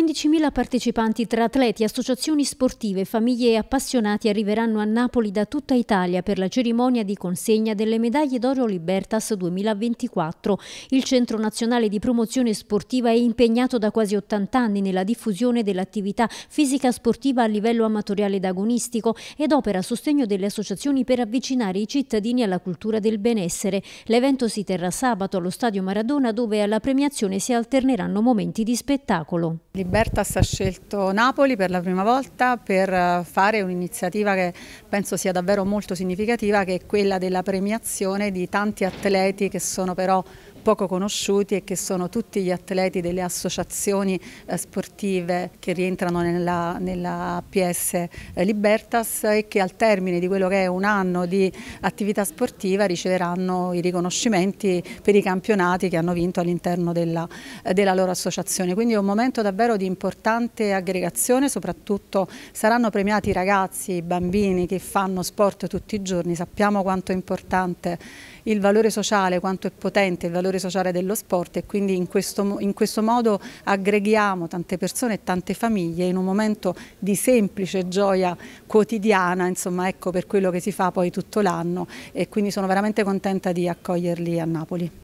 15.000 partecipanti tra atleti, associazioni sportive, famiglie e appassionati arriveranno a Napoli da tutta Italia per la cerimonia di consegna delle medaglie d'oro Libertas 2024. Il Centro Nazionale di Promozione Sportiva è impegnato da quasi 80 anni nella diffusione dell'attività fisica sportiva a livello amatoriale ed agonistico ed opera a sostegno delle associazioni per avvicinare i cittadini alla cultura del benessere. L'evento si terrà sabato allo Stadio Maradona dove alla premiazione si alterneranno momenti di spettacolo. Libertas ha scelto Napoli per la prima volta per eh, fare un'iniziativa che penso sia davvero molto significativa che è quella della premiazione di tanti atleti che sono però poco conosciuti e che sono tutti gli atleti delle associazioni eh, sportive che rientrano nella, nella PS eh, Libertas e che al termine di quello che è un anno di attività sportiva riceveranno i riconoscimenti per i campionati che hanno vinto all'interno della, eh, della loro associazione. Quindi è un momento davvero di importante aggregazione, soprattutto saranno premiati i ragazzi, i bambini che fanno sport tutti i giorni, sappiamo quanto è importante il valore sociale, quanto è potente il valore valore sociale dello sport e quindi in questo, in questo modo aggreghiamo tante persone e tante famiglie in un momento di semplice gioia quotidiana, insomma ecco per quello che si fa poi tutto l'anno e quindi sono veramente contenta di accoglierli a Napoli.